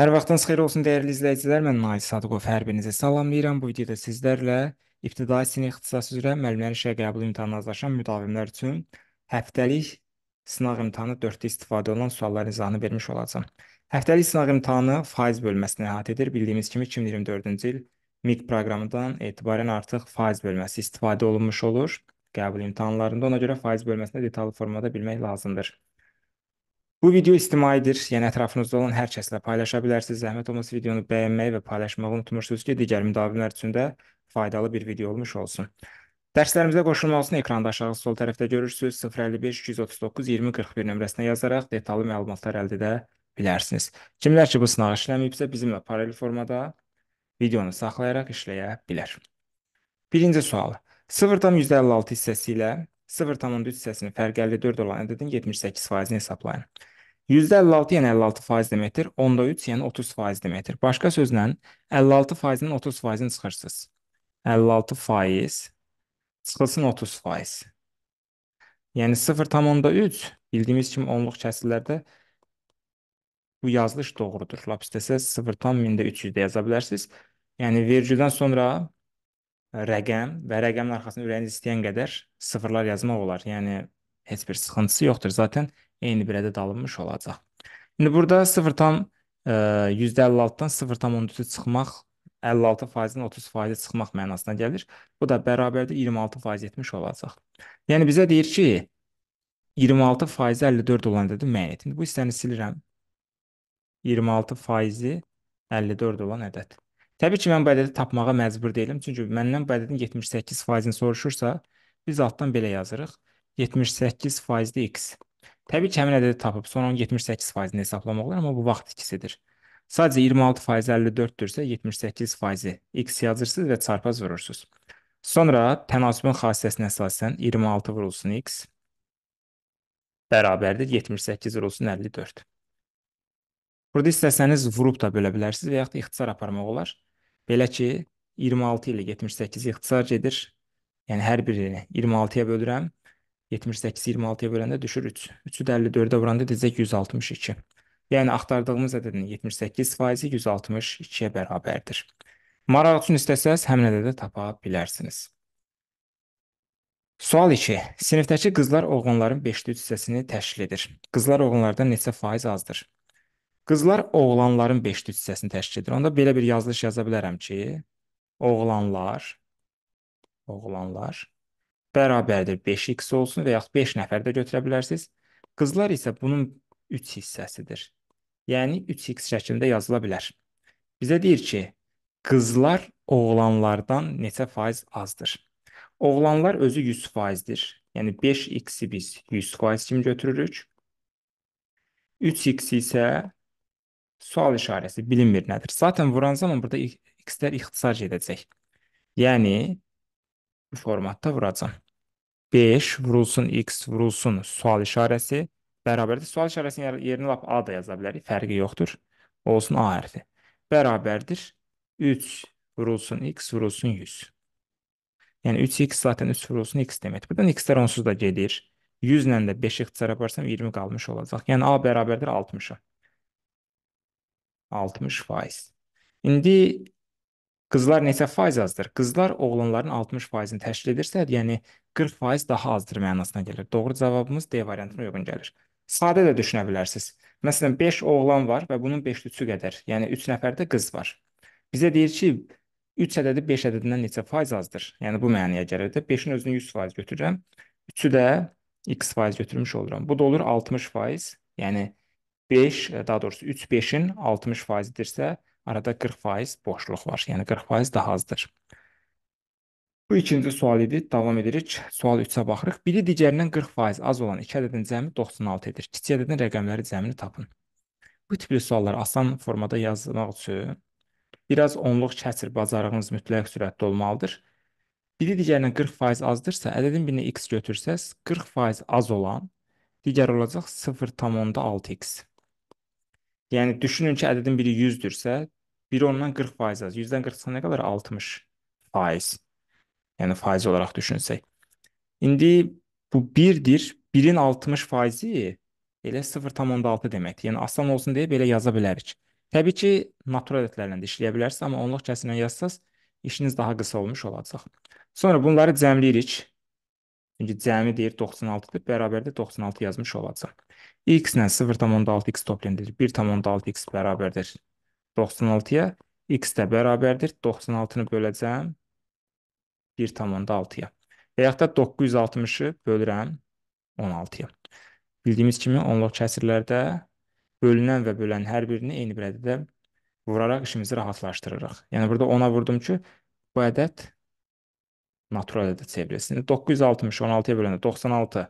Hər vaxtınız xeyir olsun dəyərli izləyicilər. Mən Nail Sadıqov hər birinizi salamlayıram. Bu videoda sizlərlə ibtidai sinif ixtisası üzrə müəllimlər işə qəbul imtahanına hazırlaşan müdavimlər üçün həftəlik sınaq imtahanı 4-də istifadə olunan sualların izahını vermiş olacağam. Həftəlik sınaq imtahanı faiz bölməsini əhatə edir. Bildiyimiz kimi 2024-cü il MİQ proqramından etibarən artıq faiz bölməsi istifadə olunmuş olur qəbul imtahanlarında. Ona görə faiz bölməsini detallı formada bilmək lazımdır. Bu video ictimaidir, yəni ətrafınızda olan hər kəslə paylaşa bilərsiniz. Zəhmət olmasa videonu bəyənməyi və paylaşmağı unutmursunuz ki, digər müdavimələr üçün də faydalı bir video olmuş olsun. Dərslərimizə qoşulmaq üçün ekranda aşağı sol tərəfdə görürsünüz 055-239-2041 nömrəsinə yazaraq detallı məlumatlar əldə edə bilərsiniz. Kimlər ki, bu sınağı işləməyibsə, bizimlə paralel formada videonu saxlayaraq işləyə bilər. Birinci sual. 0,56 hissəsi ilə 0,3 hissəsinin fərqi 54 olan ədədin 78 faizini hesablayın. %56 yəni 56% deməkdir. 10-da 3 yəni 30% deməkdir. Başqa sözlə 56%-nin 30%-ini çıxırsınız. 56% çıxılsın 30%. Yəni 0,3 bildiyimiz kimi onluq kəsirlərdə bu yazılış doğrudur. Lap istəsə 0,300 də yaza bilərsiniz. Yəni vergüldən sonra rəqəm və rəqəmin arxasına ürəyiniz istəyən qədər sıfırlar yazmaq olar. Yəni heç bir sıxıntısı yoxdur. Zaten eyni bir ədəd alınmış olacaq. İndi burada 0, %56-dan 0,3 çıxmaq 56%-dən 30%-ə çıxmaq mənasına gəlir. Bu da bərabərdə 26% etmiş olacaq. Yəni bizə deyir ki, 26%-i 54 olan ədədi müəyyən et. İndi bu hissəni silirəm. 26%-i 54 olan ədəd. Təbii ki, mən bu ədədi tapmağa məcbur deyiləm. Çünki məndən bu ədədin 78%-ini soruşursa, biz altdan belə yazırıq. 78 faizli x. Təbii ki, həmin ədədi tapıb, sonra onun 78 faizini hesablamaq olar, amma bu vaxt ikisidir. Sadəcə 26 faiz 54-dürsə, 78 faizi x yazırsınız və çarpaz vurursunuz. Sonra tənasübün xassəsinə əsasən 26 vurulsun x bərabərdir 78 vurulsun 54. Burada istəsəniz vurub da bölə bilərsiniz və yaxud da ixtisar aparmaq olar. Belə ki, 26 ilə 78 ixtisar gedir. Yəni hər birini 26-ya bölürəm, 78-i 26-ya böləndə düşür 3. 3-ü də 54-ə vuranda deyəcək 162. Yəni axtardığımız ədədin 78%-i 162-yə bərabərdir. Maraq üçün istəsəz həmin ədədi tapa bilərsiniz. Sual 2. Sinifdəki qızlar oğlanların 5-də 3 hissəsini təşkil edir. Qızlar oğlanlardan neçə faiz azdır? Qızlar oğlanların 5-də 3 hissəsini təşkil edir. Onda belə bir yazılış yaza bilərəm ki, oğlanlar oğlanlar bərabərdir 5x olsun və yaxud 5 nəfər də götürə bilərsiniz. Qızlar isə bunun 3 hissəsidir. Yəni 3x şəklində yazıla bilər. Bizə deyir ki, qızlar oğlanlardan neçə faiz azdır? Oğlanlar özü 100 faizdir. Yəni 5x-i biz 100 faiz kimi götürürük. 3x isə sual işarəsi bilinmir nədir? Zaten vuran zaman burada x-lər ixtisar gedəcək. Yəni formatda vuracam. 5 vurulsun x vurulsun sual işarəsi. Bərabərdə sual işarəsinin yerinə lap A da yaza bilərik. Fərqi yoxdur. Olsun A hərfi. Bərabərdir 3 vurulsun x vurulsun 100. Yəni 3x zaten 3 vurulsun x deməkdir. Buradan x-lər onsuz da gedir. 100 ilə də 5 ixtisar yaparsam 20 qalmış olacaq. Yəni A bərabərdir 60-a. 60 faiz. İndi Qızlar neçə faiz azdır? Qızlar oğlanların 60%-ni təşkil edirsə, yəni 40% daha azdır mənasına gəlir. Doğru cavabımız D variantına uyğun gəlir. Sadə də düşünə bilərsiniz. Məsələn, 5 oğlan var və bunun 5-3-ü qədər, yəni 3 nəfərdə qız var. Bizə deyir ki, 3 ədədi 5 ədədindən neçə faiz azdır? Yəni bu mənaya gəlir də 5-in özünü 100% götürürəm, 3-ü də x faiz götürmüş oluram. Bu da olur 60%. Yəni 5, e, daha doğrusu 3 5-in 60%-dirsə, arada 40% boşluq var. Yəni 40% daha azdır. Bu ikinci sual idi. Davam edirik. Sual 3-ə baxırıq. Biri digərindən 40% az olan iki ədədin cəmi 96 edir. Kiçik ədədin rəqəmləri cəmini tapın. Bu tipli sualları asan formada yazmaq üçün biraz onluq kəsr bacarığınız mütləq sürətdə olmalıdır. Biri digərindən 40% azdırsa, ədədin birini x götürsəz, 40% az olan digər olacaq 0.6x. Yəni düşünün ki, ədədin biri 100-dürsə, biri ondan 40% az. 100-dən 40-sa nə qədər? 60%. Yəni faiz olaraq düşünsək. İndi bu 1-dir. 1-in 60%-i elə 0.6 deməkdir. Yəni asan olsun deyə belə yaza bilərik. Təbii ki, natural ədədlərlə də işləyə bilərsiniz, amma onluq kəsimlə yazsaz işiniz daha qısa olmuş olacaq. Sonra bunları cəmləyirik. Çünki cəmi deyir 96-dır, bərabərdə 96 yazmış olacaq x ilə 0,6x toplenilir. 1,6x bərabərdir 96-ya. x də bərabərdir. 96-nı böləcəm 1,6-ya. Və yaxud da 960-ı bölürəm 16-ya. Bildiyimiz kimi onluq kəsirlərdə bölünən və bölən hər birini eyni bir ədədə vuraraq işimizi rahatlaşdırırıq. Yəni burada 10-a vurdum ki, bu ədəd natural ədəd çevrilsin. 960 16-ya böləndə 96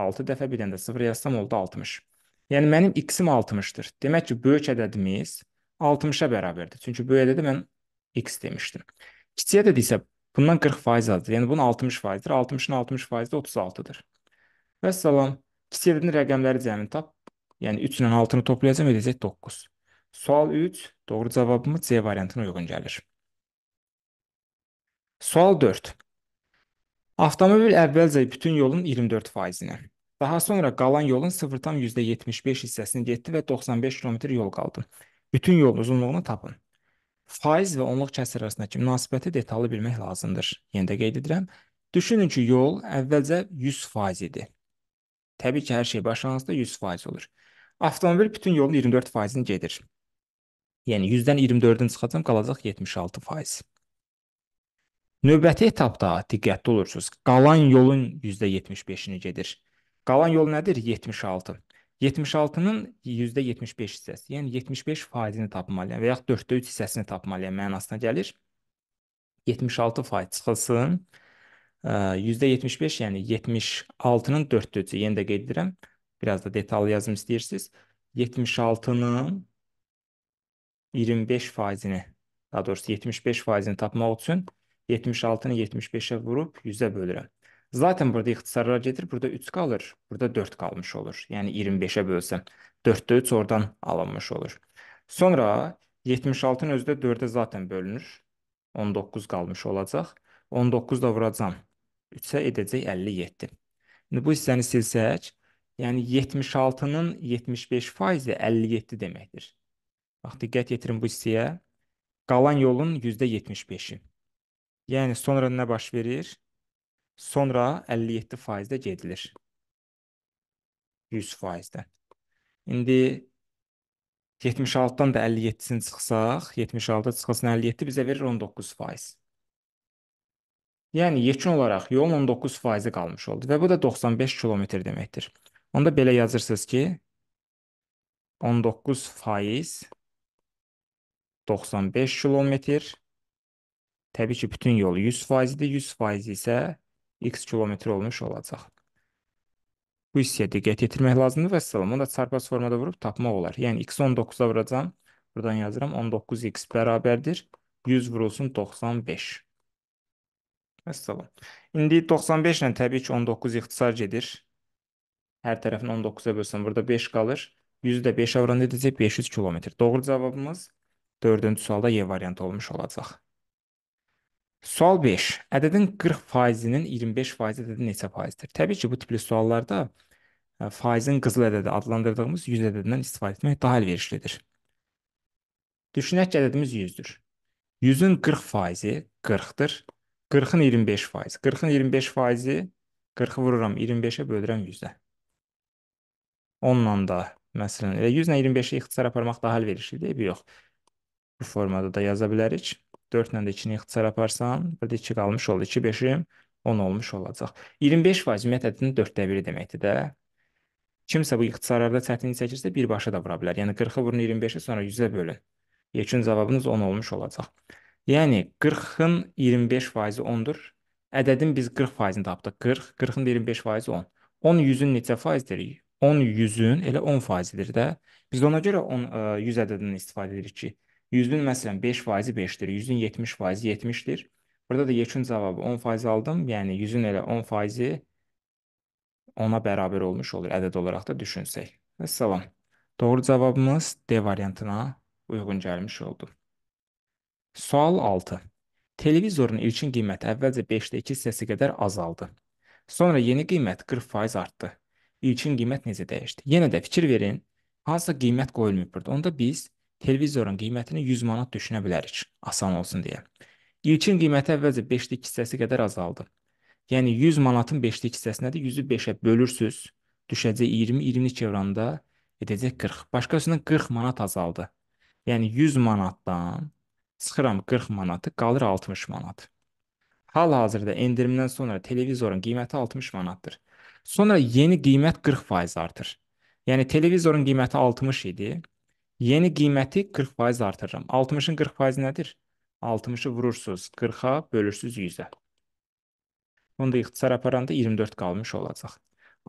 6 dəfə 1-dən də 0 yazsam oldu 60. Yəni mənim x-im 60-dır. Demək ki, böyük ədədimiz 60-a bərabərdir. Çünki böyük ədədə mən x demişdim. Kiçik ədəd isə bundan 40% azdır. Yəni bunun 60%-dir. 60-ın 60%-i 36-dır. Və salam, kiçik ədədin rəqəmləri cəmini tap. Yəni 3 ilə 6-nı toplayacam, edəcək 9. Sual 3, doğru cavabımız C variantına uyğun gəlir. Sual 4. Avtomobil əvvəlcə bütün yolun 24 faizinə, Daha sonra qalan yolun 0,75 hissəsini getdi və 95 km yol qaldı. Bütün yol uzunluğunu tapın. Faiz və onluq kəsir arasındakı münasibəti detallı bilmək lazımdır. Yenə də qeyd edirəm. Düşünün ki, yol əvvəlcə 100% idi. Təbii ki, hər şey başlanğıcda 100% olur. Avtomobil bütün yolun 24%-ni gedir. Yəni 100-dən 24-dən çıxacam, qalacaq 76%. Növbəti etapda diqqətli olursunuz. Qalan yolun %75-ini gedir. Qalan yol nədir? 76. 76-nın %75 hissəsi, yəni 75 faizini tapmalıyam və yaxud 4-də 3 hissəsini tapmalıyam mənasına gəlir. 76 faiz çıxılsın, %75, yəni 76-nın 4-də 3-ü, yenə də qeyd edirəm, biraz da detallı yazım istəyirsiniz. 76-nın 25 faizini, daha doğrusu 75 faizini tapmaq üçün 76-nı 75-ə vurub 100-ə bölürəm. Zaten burada ixtisarlara gedir, burada 3 qalır, burada 4 qalmış olur. Yəni 25-ə bölsəm, 4-də 3 oradan alınmış olur. Sonra 76-nın özü də 4-ə zaten bölünür. 19 qalmış olacaq. 19 da vuracam. 3-ə edəcək 57. İndi bu hissəni silsək, yəni 76-nın 75%-i 57 deməkdir. Bax, diqqət yetirin bu hissəyə. Qalan yolun %75-i. Yəni sonra nə baş verir? Sonra 57% də gedilir. 100%-də. İndi 76-dan da 57-sini çıxsaq, 76 çıxılsın 57 bizə verir 19%. Yəni yekun olaraq yolun 19%-i qalmış oldu və bu da 95 kilometr deməkdir. Onda belə yazırsınız ki 19% 95 kilometr. Təbii ki, bütün yol 100% idi. 100% isə x kilometr olmuş olacaq. Bu hissiyə diqqət yetirmək lazımdır və salam. Onu da çarpaz formada vurub tapmaq olar. Yəni x 19-a vuracam. Buradan yazıram 19x bərabərdir. 100 vurulsun 95. Vəssalam. İndi 95 ilə təbii ki 19 ixtisar gedir. Hər tərəfini 19-a bölsəm burada 5 qalır. 100-ü də 5-ə vuranda edəcək 500 kilometr. Doğru cavabımız 4-cü sualda Y variantı olmuş olacaq. Sual 5. Ədədin 40%-nin 25% ədədi neçə faizdir? Təbii ki, bu tipli suallarda e, faizin qızıl ədədi adlandırdığımız 100 ədədindən istifadə etmək daha əlverişlidir. Düşünək ki, ədədimiz 100-dür. 100-ün 40%-i 40-dır. 40-ın 25%. 40-ın 25%-i 40-ı vururam 25-ə bölürəm 100-ə. Onunla da məsələn elə 100 ilə 25-i ixtisar aparmaq daha əlverişlidir, eybi yox. Bu formada da yaza bilərik. 4 ilə də 2-ni ixtisar aparsam, burada 2 qalmış oldu. 2 5-im 10 olmuş olacaq. 25% ümumiyyət ədədinin 4də 1 deməkdir də. Kimsə bu ixtisarlarda çətinlik çəkirsə birbaşa da vura bilər. Yəni 40-ı vurun 25-ə, sonra 100-ə bölün. Yekun cavabınız 10 olmuş olacaq. Yəni 40-ın 25%-i 10-dur. Ədədin biz 40%-ni tapdıq. 40, 40-ın 25%-i 10. 10 100-ün neçə faizidir? 10 100-ün elə 10 faizidir də. Biz ona görə 10 100 e, ədədini istifadə edirik ki, 100-ün məsələn 5 faizi 5-dir, 100-ün 70 faizi 70-dir. Burada da yekun cavabı 10 faiz aldım. Yəni 100-ün elə 10 faizi 10-a bərabər olmuş olur ədəd olaraq da düşünsək. Vəssalam. Doğru cavabımız D variantına uyğun gəlmiş oldu. Sual 6. Televizorun ilkin qiyməti əvvəlcə 5-də 2 hissəsi qədər azaldı. Sonra yeni qiymət 40% artdı. İlkin qiymət necə dəyişdi? Yenə də fikir verin. Hansısa qiymət qoyulmayıbdır. Onda biz televizorun qiymətini 100 manat düşünə bilərik, asan olsun deyə. İlkin qiyməti əvvəlcə 5-lik hissəsi qədər azaldı. Yəni 100 manatın 5-lik hissəsinədir, 100-ü 5-ə bölürsüz, düşəcək 20-22 evranda edəcək 40. Başqasına 40 manat azaldı. Yəni 100 manatdan sıxıram 40 manatı, qalır 60 manat. Hal-hazırda endirimdən sonra televizorun qiyməti 60 manatdır. Sonra yeni qiymət 40% artır. Yəni televizorun qiyməti 60 idi, Yeni qiyməti 40% artırıram. 60-ın 40% nədir? 60-ı vurursunuz 40-a, bölürsünüz 100-ə. Bunda ixtisar aparanda 24 qalmış olacaq.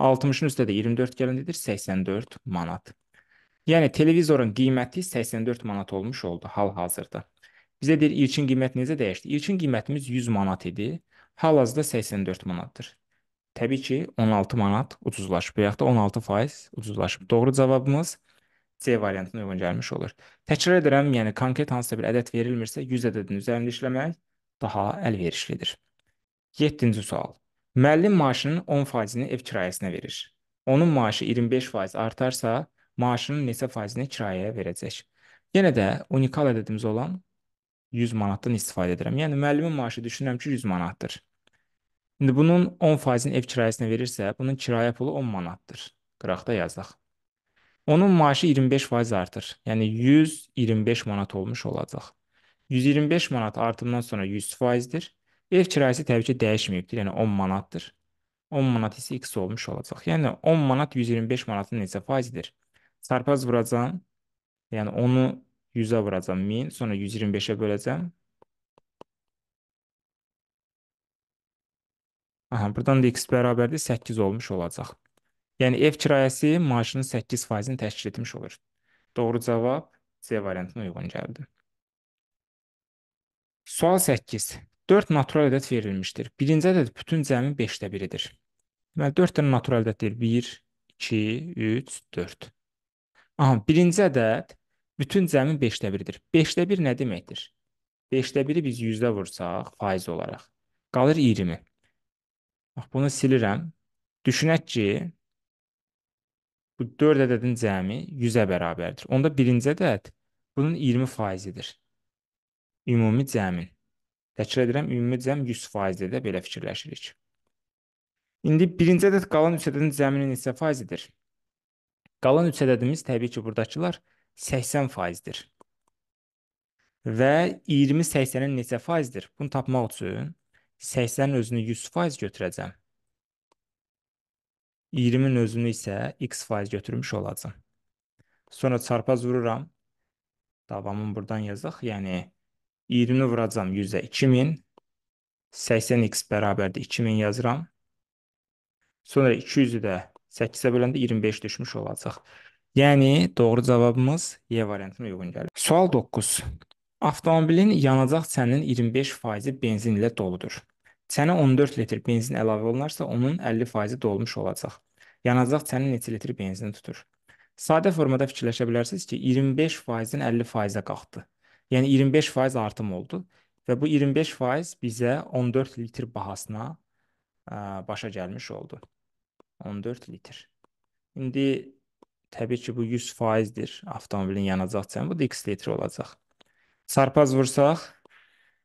60-ın üstə də 24 gələndidir, 84 manat. Yəni, televizorun qiyməti 84 manat olmuş oldu hal-hazırda. Bizə deyir, ilkin qiymət necə dəyişdi? İlkin qiymətimiz 100 manat idi, hal-hazırda 84 manatdır. Təbii ki, 16 manat ucuzlaşıb və yaxud da 16 faiz ucuzlaşıb. Doğru cavabımız 16. C variantına uyğun gəlmiş olur. Təkrar edirəm, yəni konkret hansısa bir ədəd verilmirsə, 100 ədədin üzərində işləmək daha əlverişlidir. 7-ci sual. Müəllim maaşının 10%-ni ev kirayəsinə verir. Onun maaşı 25% artarsa, maaşının neçə faizini kirayəyə verəcək? Yenə də unikal ədədimiz olan 100 manatdan istifadə edirəm. Yəni müəllimin maaşı düşünürəm ki, 100 manatdır. İndi bunun 10 faizini ev kirayəsinə verirsə, bunun kirayə pulu 10 manatdır. Qıraqda yazdıq. Onun maaşı 25% artır. Yəni 125 manat olmuş olacaq. 125 manat artımdan sonra 100%-dir. Ev kirayəsi təbii ki dəyişməyibdir, yəni 10 manatdır. 10 manat isə x olmuş olacaq. Yəni 10 manat 125 manatın necə faizidir? Çarpaz vuracam. Yəni onu 100-ə vuracam 1000, sonra 125-ə böləcəm. Aha, buradan da x bərabərdir 8 olmuş olacaq. Yəni ev kirayəsi maaşının 8%-ni təşkil etmiş olur. Doğru cavab C variantına uyğun gəldi. Sual 8. 4 natural ədəd verilmişdir. Birinci ədəd bütün cəmin 5də biridir. Deməli, 4 dənə natural ədəddir. 1, 2, 3, 4. Aha, birinci ədəd bütün cəmin 5də biridir. 5də 1 nə deməkdir? 5də 1-i biz 100-də vursaq, faiz olaraq. Qalır 20. Bax, bunu silirəm. Düşünək ki, Bu 4 ədədin cəmi 100-ə bərabərdir. Onda birinci ədəd bunun 20%-idir. Ümumi cəmin. Təkrar edirəm, ümumi cəm 100%-dir də belə fikirləşirik. İndi birinci ədəd qalan 3 ədədin cəminin neçə faizidir? Qalan 3 ədədimiz təbii ki, buradakılar 80%-dir. Və 20 80-in neçə faizidir? Bunu tapmaq üçün 80-in özünü 100% götürəcəm 20-nin özünü isə x faiz götürmüş olacam. Sonra çarpaz vururam. Davamın buradan yazıq. Yəni 20-ni vuracam 100-ə 2000. 80x bərabərdir 2000 yazıram. Sonra 200-ü də 8-ə böləndə 25 düşmüş olacaq. Yəni doğru cavabımız Y variantına uyğun gəlir. Sual 9. Avtomobilin yanacaq çəninin 25 faizi benzin ilə doludur. Çənə 14 litr benzin əlavə olunarsa, onun 50% dolmuş olacaq. Yanacaq çənin neçə litr benzin tutur? Sadə formada fikirləşə bilərsiniz ki, 25%-dən 50%-ə qalxdı. Yəni 25% artım oldu və bu 25% bizə 14 litr bahasına ə, başa gəlmiş oldu. 14 litr. İndi təbii ki, bu 100%-dir avtomobilin yanacaq çəni. Bu da x litr olacaq. Çarpaz vursaq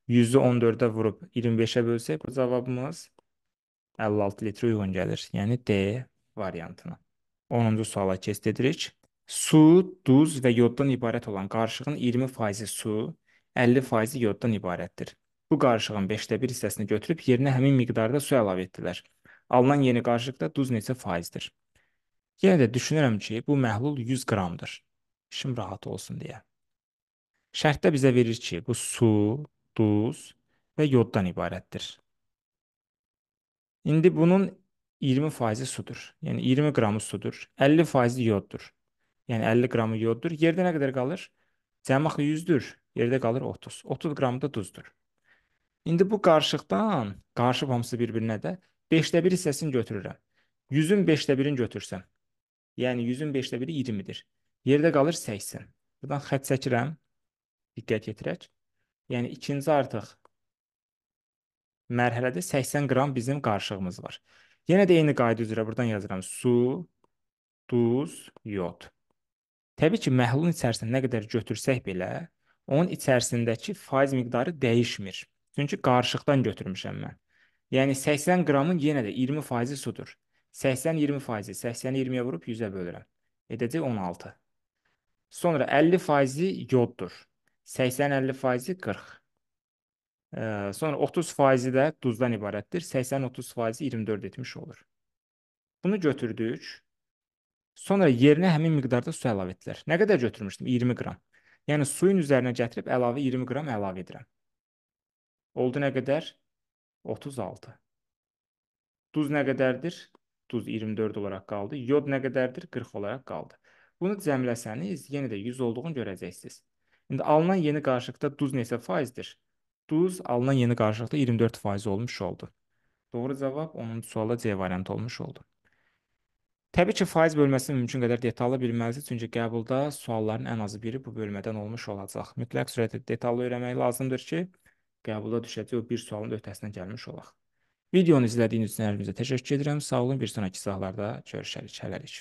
%14-ə vurub 25-ə bölsək, bu cavabımız 56 litrə uyğun gəlir. Yəni D variantına. 10-cu suala keçid edirik. Su, duz və yoddan ibarət olan qarışığın 20%-i su, 50%-i yoddan ibarətdir. Bu qarışığın 5də 1 hissəsini götürüb yerinə həmin miqdarda su əlavə etdilər. Alınan yeni qarışıqda duz neçə faizdir? Yenə də düşünürəm ki, bu məhlul 100 qramdır. İşim rahat olsun deyə. Şərtdə bizə verir ki, bu su, duz və yoddan ibarətdir. İndi bunun 20%-i sudur. Yəni 20 qramı sudur. 50%-i yoddur. Yəni 50 qramı yoddur. Yerdə nə qədər qalır? Cəmi axı 100-dür. Yerdə qalır 30. 30 qramı da duzdur. İndi bu qarışıqdan, qarışıb hamısı bir-birinə də 5də 1 hissəsini götürürəm. 100-ün 5də 1-ini götürsəm, yəni 100-ün 5də 1-i 20-dir. Yerdə qalır 80. Buradan xətt çəkirəm. Diqqət yetirək. Yəni ikinci artıq mərhələdə 80 qram bizim qarışığımız var. Yenə də eyni qayda üzrə buradan yazıram. Su, duz, yod. Təbii ki, məhlulun içərisinə nə qədər götürsək belə, onun içərisindəki faiz miqdarı dəyişmir. Çünki qarışıqdan götürmüşəm mən. Yəni 80 qramın yenə də 20% sudur. 80-20%-i 80-i 20-yə vurub 100-ə bölürəm. Edəcək 16. Sonra 50%-i yoddur. 80-50 faizi 40. E, sonra 30 faizi də duzdan ibarətdir. 80-30 faizi 24 etmiş olur. Bunu götürdük. Sonra yerinə həmin miqdarda su əlavə etdilər. Nə qədər götürmüşdüm? 20 qram. Yəni suyun üzərinə gətirib əlavə 20 qram əlavə edirəm. Oldu nə qədər? 36. Duz nə qədərdir? Duz 24 olaraq qaldı. Yod nə qədərdir? 40 olaraq qaldı. Bunu cəmləsəniz yenə də 100 olduğunu görəcəksiniz. İndi alınan yeni qarışıqda duz neçə faizdir? Duz alınan yeni qarışıqda 24 faiz olmuş oldu. Doğru cavab onun suala C variantı olmuş oldu. Təbii ki, faiz bölməsini mümkün qədər detallı bilməlisiniz, çünki qəbulda sualların ən azı biri bu bölmədən olmuş olacaq. Mütləq sürətlə detallı öyrənmək lazımdır ki, qəbulda düşəcək o bir sualın ötəsindən gəlmiş olaq. Videonu izlədiyiniz üçün hər birinizə təşəkkür edirəm. Sağ olun, bir sonrakı sahələrdə görüşərik, hələlik.